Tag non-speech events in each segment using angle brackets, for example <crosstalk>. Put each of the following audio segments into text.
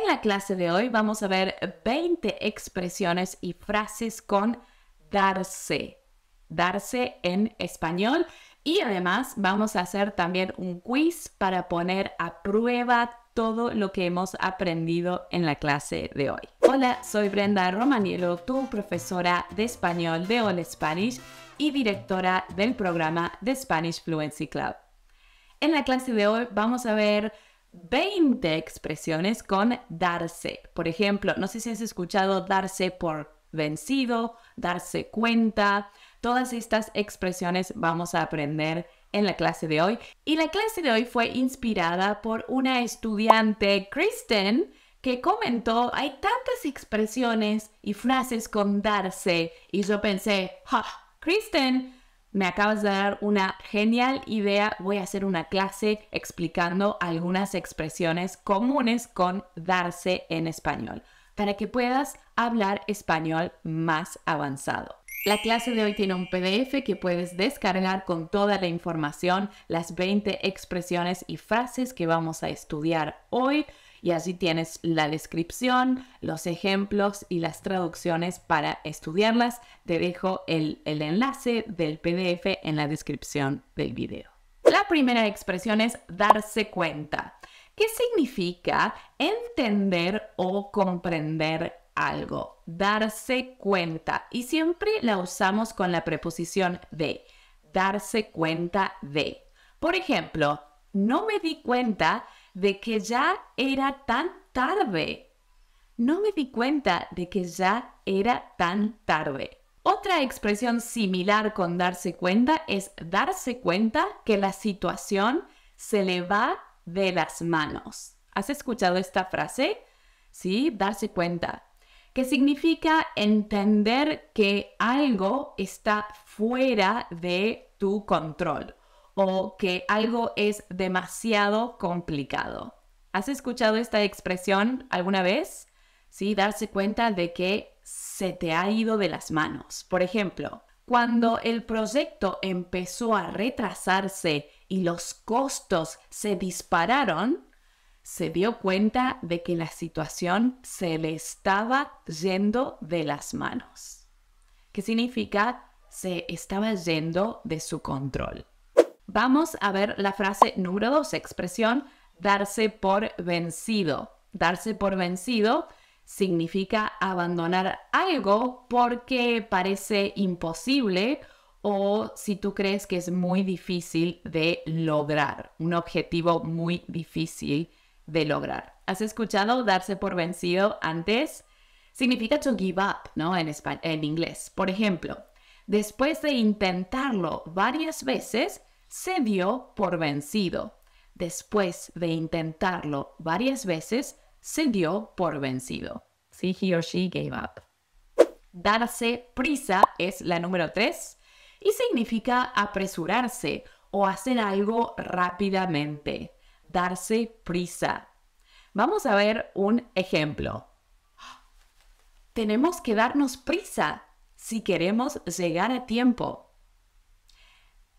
En la clase de hoy vamos a ver 20 expresiones y frases con darse, darse en español y además vamos a hacer también un quiz para poner a prueba todo lo que hemos aprendido en la clase de hoy. Hola, soy Brenda Romanielo, tu profesora de español de All Spanish y directora del programa de Spanish Fluency Club. En la clase de hoy vamos a ver 20 expresiones con darse. Por ejemplo, no sé si has escuchado darse por vencido, darse cuenta. Todas estas expresiones vamos a aprender en la clase de hoy. Y la clase de hoy fue inspirada por una estudiante, Kristen, que comentó, hay tantas expresiones y frases con darse. Y yo pensé, ja, Kristen, me acabas de dar una genial idea, voy a hacer una clase explicando algunas expresiones comunes con darse en español, para que puedas hablar español más avanzado. La clase de hoy tiene un PDF que puedes descargar con toda la información, las 20 expresiones y frases que vamos a estudiar hoy. Y así tienes la descripción, los ejemplos y las traducciones para estudiarlas. Te dejo el, enlace del PDF en la descripción del video. La primera expresión es darse cuenta, ¿Qué significa entender o comprender algo, darse cuenta. Y siempre la usamos con la preposición de, darse cuenta de. Por ejemplo, no me di cuenta de que ya era tan tarde. No me di cuenta de que ya era tan tarde. Otra expresión similar con darse cuenta es darse cuenta que la situación se le va de las manos. ¿Has escuchado esta frase? Sí, darse cuenta. Que significa entender que algo está fuera de tu control o que algo es demasiado complicado. ¿Has escuchado esta expresión alguna vez? Sí, darse cuenta de que se te ha ido de las manos. Por ejemplo, cuando el proyecto empezó a retrasarse y los costos se dispararon, se dio cuenta de que la situación se le estaba yendo de las manos. ¿Qué significa? Se estaba yendo de su control. Vamos a ver la frase número 2, expresión darse por vencido. Darse por vencido significa abandonar algo porque parece imposible o si tú crees que es muy difícil de lograr, un objetivo muy difícil de lograr. ¿Has escuchado darse por vencido antes? Significa to give up, ¿no? En, en inglés. Por ejemplo, después de intentarlo varias veces, se dio por vencido. Después de intentarlo varias veces, se dio por vencido. Sí, he she gave up. Darse prisa es la número 3 y significa apresurarse o hacer algo rápidamente. Darse prisa. Vamos a ver un ejemplo. Tenemos que darnos prisa si queremos llegar a tiempo.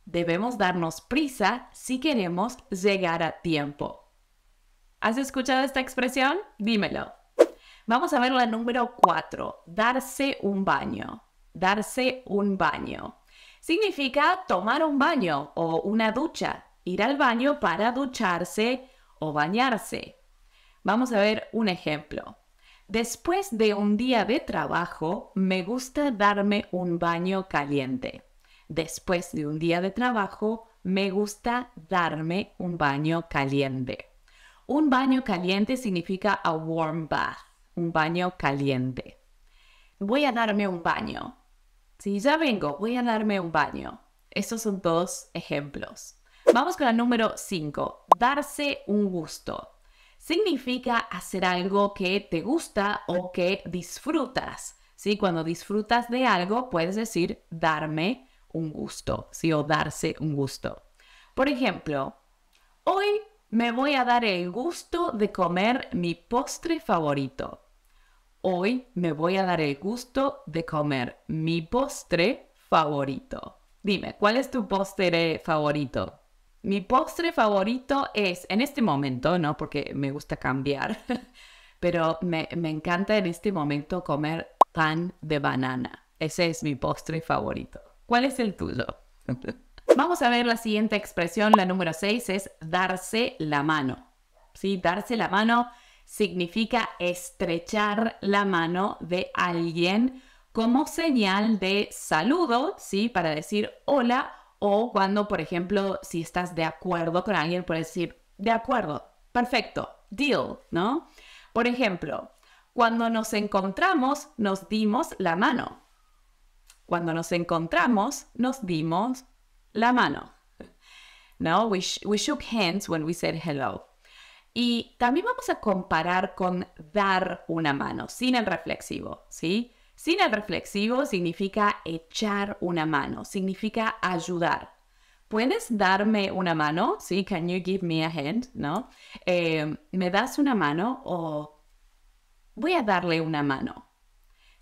Debemos darnos prisa si queremos llegar a tiempo. ¿Has escuchado esta expresión? Dímelo. Vamos a ver la número 4, darse un baño. Darse un baño. Significa tomar un baño o una ducha, ir al baño para ducharse o bañarse. Vamos a ver un ejemplo. Después de un día de trabajo, me gusta darme un baño caliente. Después de un día de trabajo, me gusta darme un baño caliente. Un baño caliente significa a warm bath, un baño caliente. Voy a darme un baño. Si ya vengo, voy a darme un baño. Estos son dos ejemplos. Vamos con el número 5, darse un gusto. Significa hacer algo que te gusta o que disfrutas. ¿sí? Cuando disfrutas de algo, puedes decir darme un gusto, ¿sí? O darse un gusto. Por ejemplo, hoy me voy a dar el gusto de comer mi postre favorito. Hoy me voy a dar el gusto de comer mi postre favorito. Dime, ¿cuál es tu postre favorito? Mi postre favorito es, en este momento, ¿no? Porque me gusta cambiar, <laughs> pero me, me encanta en este momento comer pan de banana. Ese es mi postre favorito. ¿Cuál es el tuyo? <laughs> Vamos a ver la siguiente expresión, la número 6, es darse la mano. ¿Sí? Darse la mano significa estrechar la mano de alguien como señal de saludo, ¿sí? Para decir hola o cuando, por ejemplo, si estás de acuerdo con alguien, puedes decir, de acuerdo, perfecto, deal, ¿no? Por ejemplo, cuando nos encontramos, nos dimos la mano. Cuando nos encontramos, nos dimos la mano. No, we, we shook hands when we said hello. Y también vamos a comparar con dar una mano, sin el reflexivo, ¿sí? Sin el reflexivo significa echar una mano, significa ayudar. ¿Puedes darme una mano? Sí, can you give me a hand? ¿No? Eh, ¿Me das una mano o voy a darle una mano?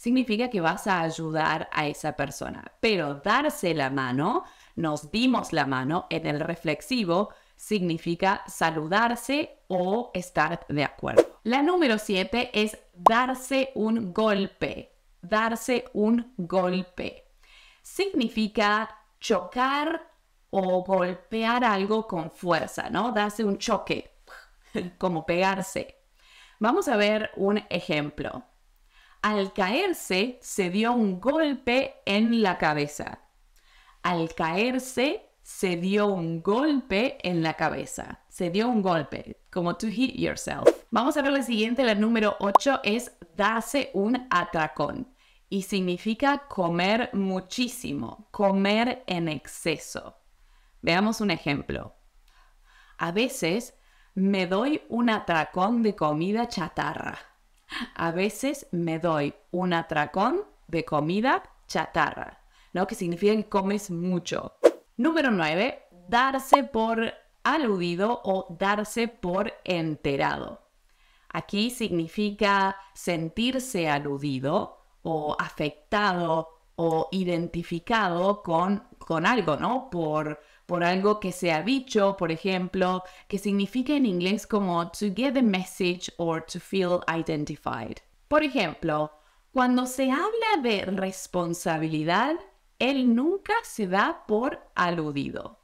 significa que vas a ayudar a esa persona. Pero darse la mano, nos dimos la mano en el reflexivo, significa saludarse o estar de acuerdo. La número 7 es darse un golpe. Darse un golpe. Significa chocar o golpear algo con fuerza, ¿no? Darse un choque, <laughs> como pegarse. Vamos a ver un ejemplo. Al caerse, se dio un golpe en la cabeza. Al caerse, se dio un golpe en la cabeza. Se dio un golpe, como to hit yourself. Vamos a ver la siguiente, la número 8 es darse un atracón y significa comer muchísimo, comer en exceso. Veamos un ejemplo. A veces me doy un atracón de comida chatarra. A veces me doy un atracón de comida chatarra, ¿no? Que significa que comes mucho. Número 9, darse por aludido o darse por enterado. Aquí significa sentirse aludido o afectado o identificado con, con algo, ¿no? Por por algo que se ha dicho, por ejemplo, que significa en inglés como to get the message or to feel identified. Por ejemplo, cuando se habla de responsabilidad, él nunca se da por aludido.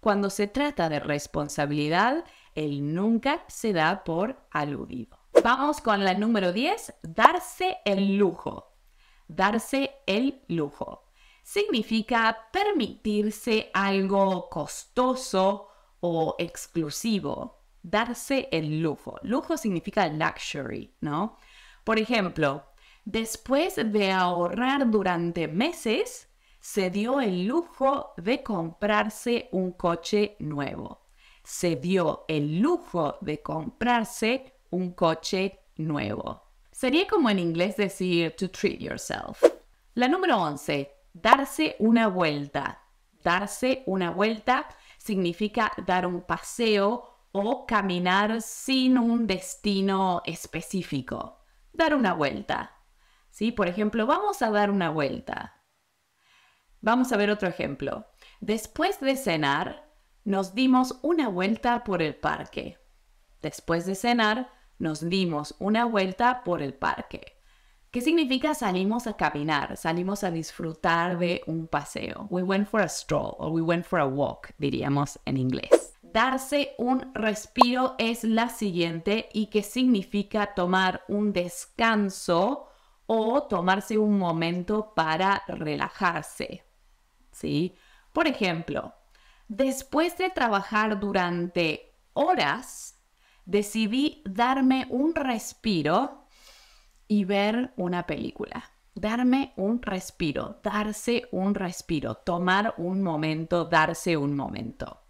Cuando se trata de responsabilidad, él nunca se da por aludido. Vamos con la número 10, darse el lujo. Darse el lujo significa permitirse algo costoso o exclusivo, darse el lujo. Lujo significa luxury, ¿no? Por ejemplo, después de ahorrar durante meses, se dio el lujo de comprarse un coche nuevo. Se dio el lujo de comprarse un coche nuevo. Sería como en inglés decir to treat yourself. La número 11 darse una vuelta. Darse una vuelta significa dar un paseo o caminar sin un destino específico. Dar una vuelta. ¿Sí? Por ejemplo, vamos a dar una vuelta. Vamos a ver otro ejemplo. Después de cenar, nos dimos una vuelta por el parque. Después de cenar, nos dimos una vuelta por el parque. ¿Qué significa salimos a caminar? Salimos a disfrutar de un paseo. We went for a stroll or we went for a walk, diríamos en inglés. Darse un respiro es la siguiente y que significa tomar un descanso o tomarse un momento para relajarse. ¿Sí? Por ejemplo, después de trabajar durante horas, decidí darme un respiro y ver una película. Darme un respiro, darse un respiro, tomar un momento, darse un momento.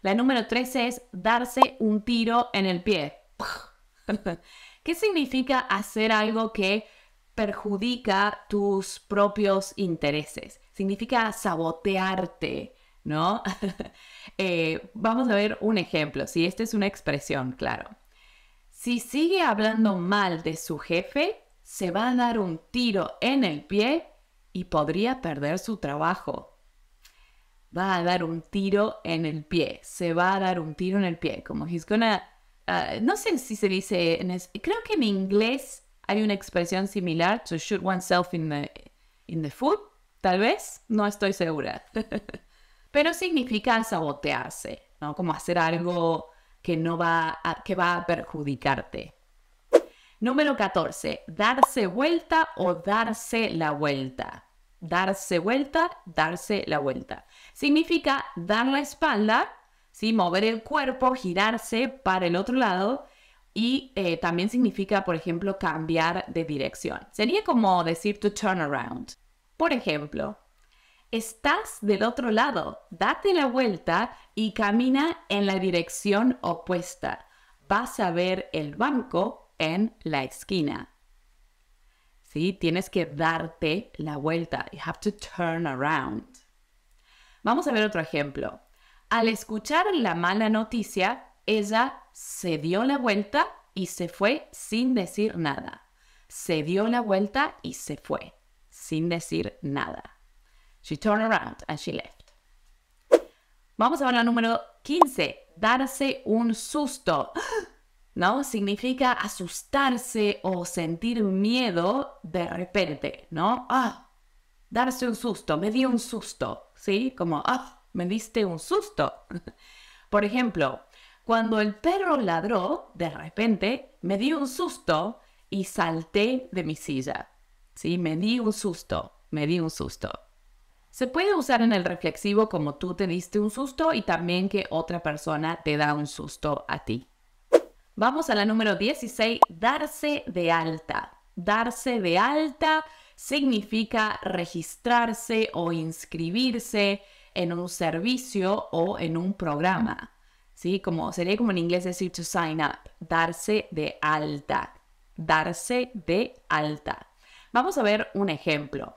La número 13 es darse un tiro en el pie. <laughs> ¿Qué significa hacer algo que perjudica tus propios intereses? Significa sabotearte, ¿no? <laughs> Eh, vamos a ver un ejemplo, si esta es una expresión, claro. Si sigue hablando mal de su jefe, se va a dar un tiro en el pie y podría perder su trabajo. Va a dar un tiro en el pie, se va a dar un tiro en el pie, como he's gonna... Uh, no sé si se dice en creo que en inglés hay una expresión similar to shoot oneself in the in the foot, tal vez, no estoy segura. <laughs> Pero significa sabotearse, ¿no? Como hacer algo que, no va a, que va a perjudicarte. Número 14. Darse vuelta o darse la vuelta. Darse vuelta, darse la vuelta. Significa dar la espalda, ¿sí? mover el cuerpo, girarse para el otro lado y eh, también significa, por ejemplo, cambiar de dirección. Sería como decir to turn around. Por ejemplo, estás del otro lado. Date la vuelta y camina en la dirección opuesta. Vas a ver el banco en la esquina. ¿Sí? Tienes que darte la vuelta. You have to turn around. Vamos a ver otro ejemplo. Al escuchar la mala noticia, ella se dio la vuelta y se fue sin decir nada. Se dio la vuelta y se fue sin decir nada. She turned around and she left. Vamos a ver la número 15. Darse un susto. <gasps> ¿No? Significa asustarse o sentir miedo de repente, ¿no? Ah, darse un susto, me di un susto, ¿sí? Como, ah, me diste un susto. <laughs> Por ejemplo, cuando el perro ladró, de repente me di un susto y salté de mi silla. Sí, me di un susto, me di un susto. Se puede usar en el reflexivo como tú te diste un susto y también que otra persona te da un susto a ti. Vamos a la número 16, darse de alta. Darse de alta significa registrarse o inscribirse en un servicio o en un programa. ¿Sí? Como, sería como en inglés decir to sign up, darse de alta. Darse de alta. Vamos a ver un ejemplo.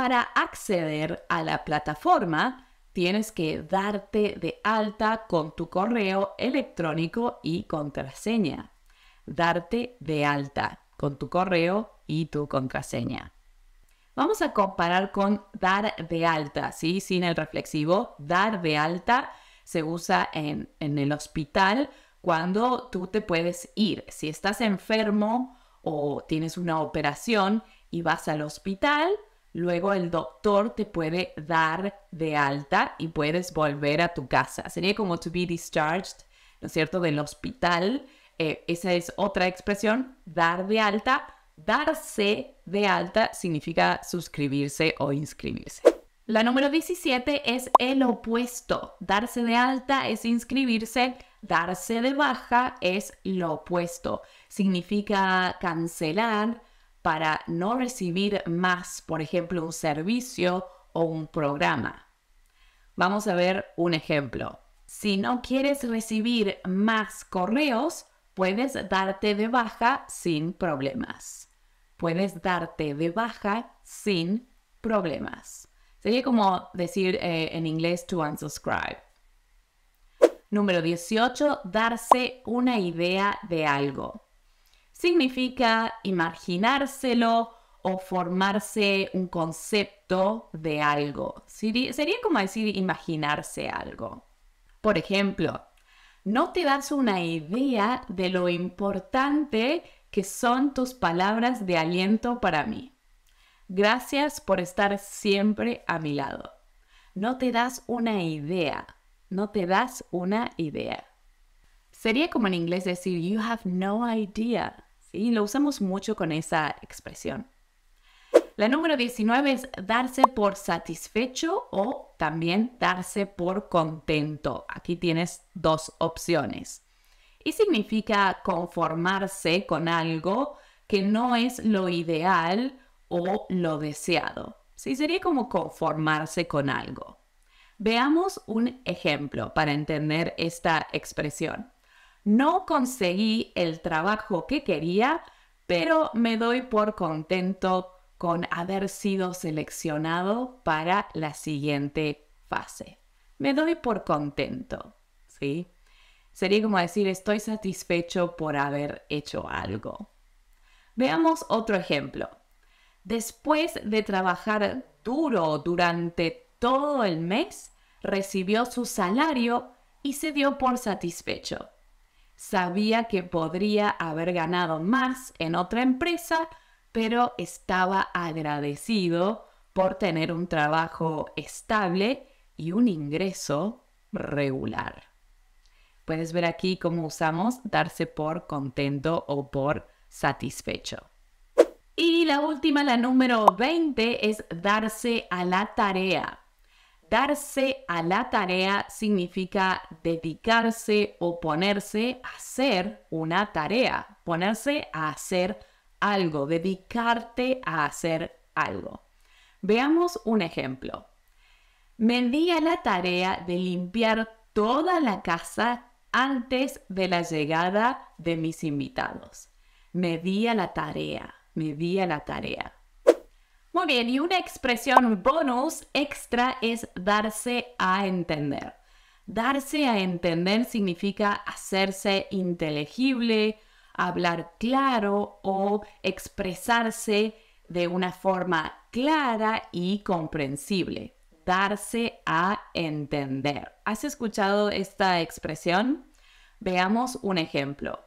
Para acceder a la plataforma, tienes que darte de alta con tu correo electrónico y contraseña. Darte de alta con tu correo y tu contraseña. Vamos a comparar con dar de alta, ¿sí? Sin el reflexivo, dar de alta se usa en, en el hospital cuando tú te puedes ir. Si estás enfermo o tienes una operación y vas al hospital, Luego el doctor te puede dar de alta y puedes volver a tu casa. Sería como to be discharged, ¿no es cierto?, del hospital. Eh, esa es otra expresión, dar de alta. Darse de alta significa suscribirse o inscribirse. La número 17 es el opuesto. Darse de alta es inscribirse, darse de baja es lo opuesto. Significa cancelar, para no recibir más, por ejemplo, un servicio o un programa. Vamos a ver un ejemplo. Si no quieres recibir más correos, puedes darte de baja sin problemas. Puedes darte de baja sin problemas. Sería como decir eh, en inglés to unsubscribe. Número 18, darse una idea de algo significa imaginárselo o formarse un concepto de algo. Sería, como decir imaginarse algo. Por ejemplo, no te das una idea de lo importante que son tus palabras de aliento para mí. Gracias por estar siempre a mi lado. No te das una idea. No te das una idea. Sería como en inglés decir, you have no idea. Y Lo usamos mucho con esa expresión. La número 19 es darse por satisfecho o también darse por contento. Aquí tienes dos opciones. Y significa conformarse con algo que no es lo ideal o lo deseado. Sí, sería como conformarse con algo. Veamos un ejemplo para entender esta expresión. No conseguí el trabajo que quería, pero me doy por contento con haber sido seleccionado para la siguiente fase. Me doy por contento, ¿sí? Sería como decir, estoy satisfecho por haber hecho algo. Veamos otro ejemplo. Después de trabajar duro durante todo el mes, recibió su salario y se dio por satisfecho sabía que podría haber ganado más en otra empresa, pero estaba agradecido por tener un trabajo estable y un ingreso regular. Puedes ver aquí cómo usamos darse por contento o por satisfecho. Y la última, la número 20, es darse a la tarea darse a la tarea significa dedicarse o ponerse a hacer una tarea, ponerse a hacer algo, dedicarte a hacer algo. Veamos un ejemplo. Me di a la tarea de limpiar toda la casa antes de la llegada de mis invitados. Me di a la tarea, me di a la tarea. Muy bien, y una expresión bonus extra es darse a entender. Darse a entender significa hacerse inteligible, hablar claro o expresarse de una forma clara y comprensible. Darse a entender. ¿Has escuchado esta expresión? Veamos un ejemplo.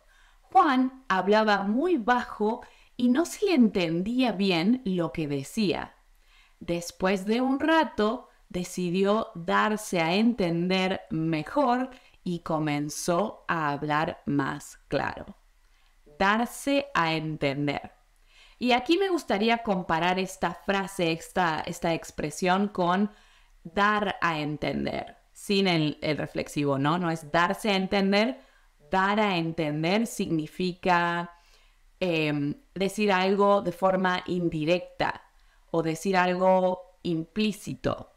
Juan hablaba muy bajo y no se le entendía bien lo que decía. Después de un rato, decidió darse a entender mejor y comenzó a hablar más claro. Darse a entender. Y aquí me gustaría comparar esta frase, esta, esta expresión con dar a entender, sin el, el reflexivo, ¿no? No es darse a entender. Dar a entender significa Em, decir algo de forma indirecta o decir algo implícito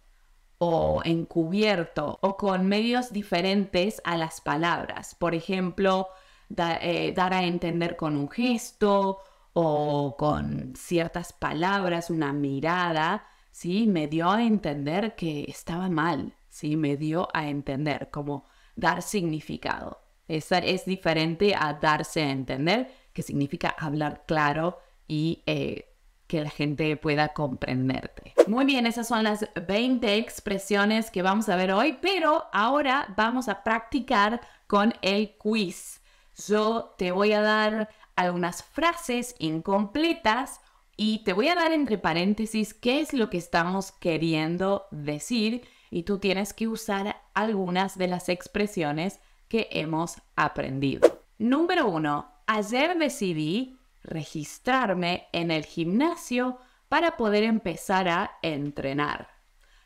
o encubierto o con medios diferentes a las palabras. Por ejemplo, eh, dar a entender con un gesto o con ciertas palabras, una mirada, ¿sí? Me dio a entender que estaba mal, ¿sí? Me dio a entender, como dar significado. Esa es diferente a darse a entender que significa hablar claro y eh, que la gente pueda comprenderte. Muy bien, esas son las 20 expresiones que vamos a ver hoy, pero ahora vamos a practicar con el quiz. Yo te voy a dar algunas frases incompletas y te voy a dar entre paréntesis qué es lo que estamos queriendo decir y tú tienes que usar algunas de las expresiones que hemos aprendido. Número 1 ayer decidí registrarme en el gimnasio para poder empezar a entrenar.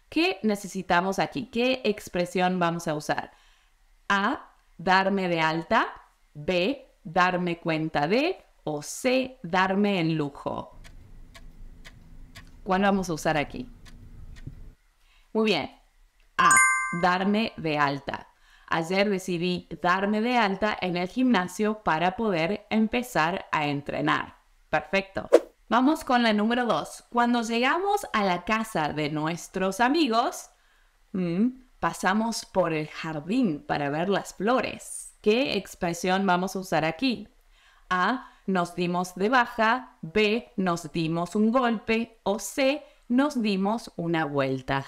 ¿Qué necesitamos aquí? ¿Qué expresión vamos a usar? A, darme de alta, B, darme cuenta de o C, darme en lujo. ¿Cuál vamos a usar aquí? Muy bien. A, darme de alta ayer decidí darme de alta en el gimnasio para poder empezar a entrenar. Perfecto. Vamos con la número 2. Cuando llegamos a la casa de nuestros amigos, mm, pasamos por el jardín para ver las flores. ¿Qué expresión vamos a usar aquí? A. Nos dimos de baja. B. Nos dimos un golpe. O C. Nos dimos una vuelta.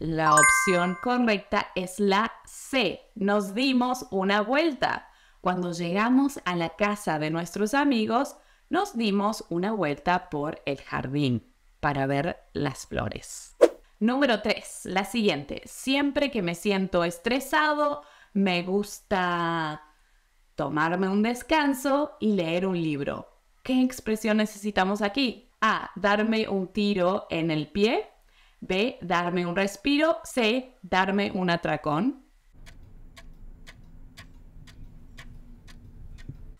La opción correcta es la C. Nos dimos una vuelta. Cuando llegamos a la casa de nuestros amigos, nos dimos una vuelta por el jardín para ver las flores. Número 3, la siguiente. Siempre que me siento estresado, me gusta tomarme un descanso y leer un libro. ¿Qué expresión necesitamos aquí? A. Darme un tiro en el pie. B, darme un respiro. C, darme un atracón.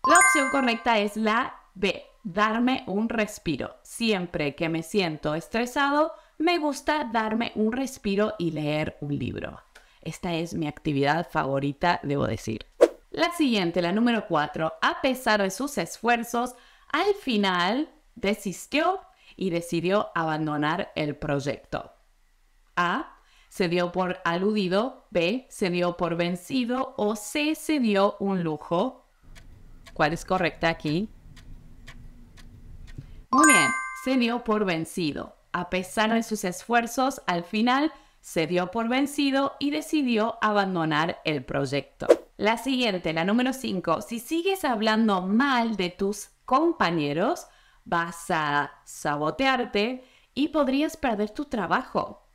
La opción correcta es la B, darme un respiro. Siempre que me siento estresado, me gusta darme un respiro y leer un libro. Esta es mi actividad favorita, debo decir. La siguiente, la número 4, a pesar de sus esfuerzos, al final desistió y decidió abandonar el proyecto. A. Se dio por aludido. B. Se dio por vencido. O C. Se dio un lujo. ¿Cuál es correcta aquí? Muy bien. Se dio por vencido. A pesar de sus esfuerzos, al final se dio por vencido y decidió abandonar el proyecto. La siguiente, la número 5. Si sigues hablando mal de tus compañeros, vas a sabotearte y podrías perder tu trabajo.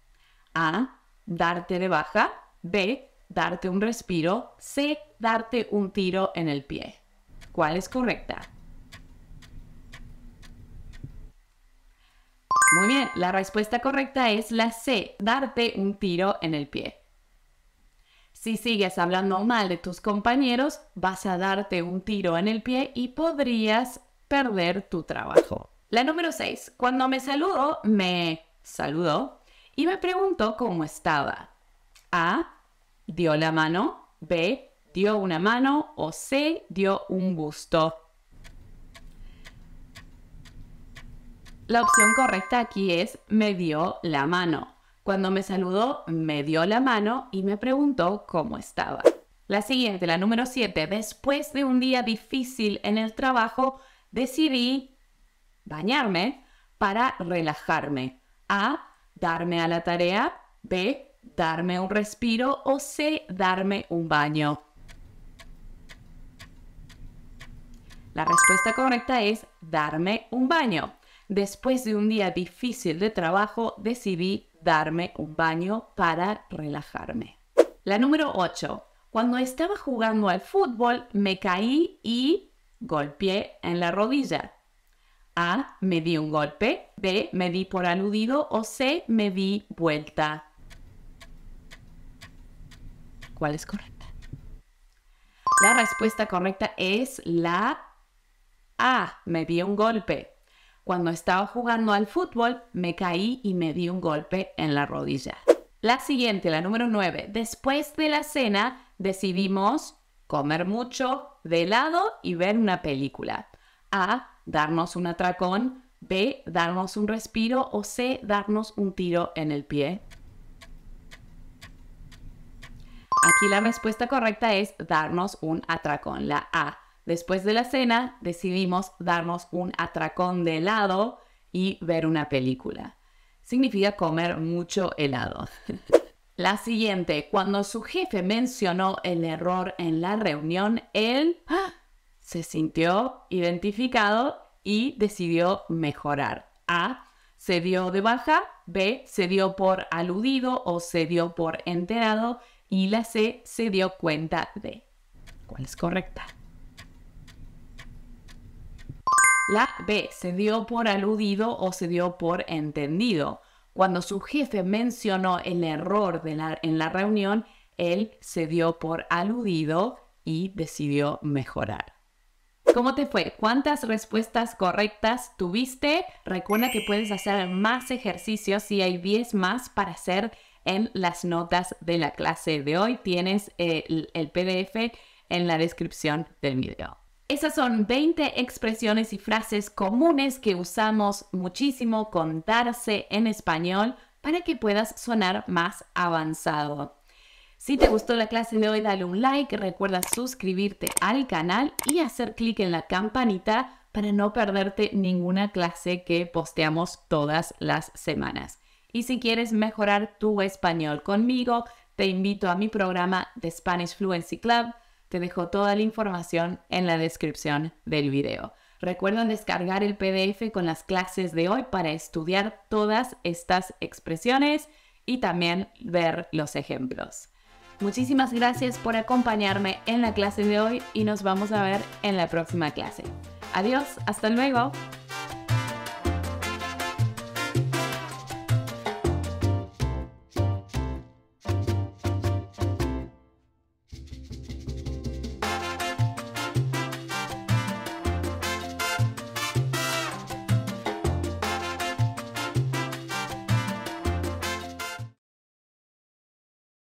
A. Darte de baja. B. Darte un respiro. C. Darte un tiro en el pie. ¿Cuál es correcta? Muy bien, la respuesta correcta es la C, darte un tiro en el pie. Si sigues hablando mal de tus compañeros, vas a darte un tiro en el pie y podrías perder tu trabajo. La número 6. Cuando me saludó, me saludó y me preguntó cómo estaba. A. Dio la mano. B. Dio una mano. O C. Dio un gusto. La opción correcta aquí es me dio la mano. Cuando me saludó, me dio la mano y me preguntó cómo estaba. La siguiente, la número 7. Después de un día difícil en el trabajo, decidí bañarme para relajarme. A, darme a la tarea. B, darme un respiro. O C, darme un baño. La respuesta correcta es darme un baño. Después de un día difícil de trabajo, decidí darme un baño para relajarme. La número 8. Cuando estaba jugando al fútbol, me caí y Golpeé en la rodilla. A. Me di un golpe. B. Me di por aludido. O C. Me di vuelta. ¿Cuál es correcta? La respuesta correcta es la A. Me di un golpe. Cuando estaba jugando al fútbol, me caí y me di un golpe en la rodilla. La siguiente, la número 9. Después de la cena, decidimos comer mucho, de lado y ver una película. A, darnos un atracón. B, darnos un respiro. O C, darnos un tiro en el pie. Aquí la respuesta correcta es darnos un atracón, la A. Después de la cena decidimos darnos un atracón de helado y ver una película. Significa comer mucho helado. <laughs> La siguiente, cuando su jefe mencionó el error en la reunión, él ¡ah! se sintió identificado y decidió mejorar. A. Se dio de baja. B. Se dio por aludido o se dio por enterado. Y la C. Se dio cuenta de. ¿Cuál es correcta? La B. Se dio por aludido o se dio por entendido. Cuando su jefe mencionó el error en la reunión, él se dio por aludido y decidió mejorar. ¿Cómo te fue? ¿Cuántas respuestas correctas tuviste? Recuerda que puedes hacer más ejercicios y hay 10 más para hacer en las notas de la clase de hoy. Tienes eh, el PDF en la descripción del video. Esas son 20 expresiones y frases comunes que usamos muchísimo contarse en español para que puedas sonar más avanzado. Si te gustó la clase de hoy, dale un like, recuerda suscribirte al canal y hacer clic en la campanita para no perderte ninguna clase que posteamos todas las semanas. Y si quieres mejorar tu español conmigo, te invito a mi programa de Spanish Fluency Club dejo toda la información en la descripción del video. Recuerden descargar el PDF con las clases de hoy para estudiar todas estas expresiones y también ver los ejemplos. Muchísimas gracias por acompañarme en la clase de hoy y nos vamos a ver en la próxima clase. Adiós, hasta luego.